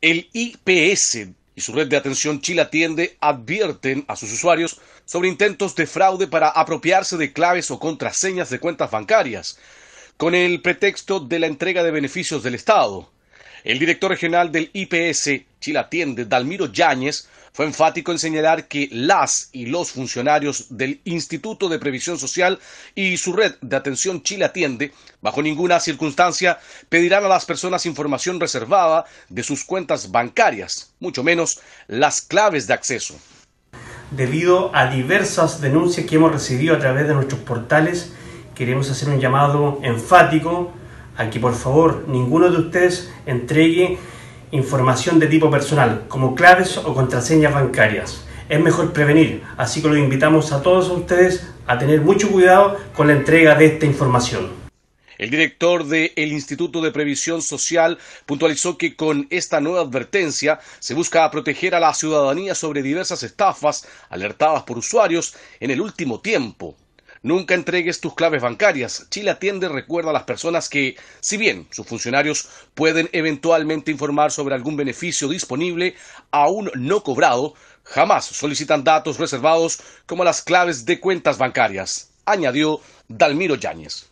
El IPS y su red de atención Chile Atiende advierten a sus usuarios sobre intentos de fraude para apropiarse de claves o contraseñas de cuentas bancarias, con el pretexto de la entrega de beneficios del Estado. El director regional del IPS Chile Atiende, Dalmiro Yáñez, fue enfático en señalar que las y los funcionarios del Instituto de Previsión Social y su red de atención Chile Atiende, bajo ninguna circunstancia, pedirán a las personas información reservada de sus cuentas bancarias, mucho menos las claves de acceso. Debido a diversas denuncias que hemos recibido a través de nuestros portales, queremos hacer un llamado enfático a que por favor ninguno de ustedes entregue información de tipo personal, como claves o contraseñas bancarias. Es mejor prevenir, así que lo invitamos a todos ustedes a tener mucho cuidado con la entrega de esta información. El director del Instituto de Previsión Social puntualizó que con esta nueva advertencia se busca proteger a la ciudadanía sobre diversas estafas alertadas por usuarios en el último tiempo. Nunca entregues tus claves bancarias. Chile Atiende recuerda a las personas que, si bien sus funcionarios pueden eventualmente informar sobre algún beneficio disponible aún no cobrado, jamás solicitan datos reservados como las claves de cuentas bancarias, añadió Dalmiro Yáñez.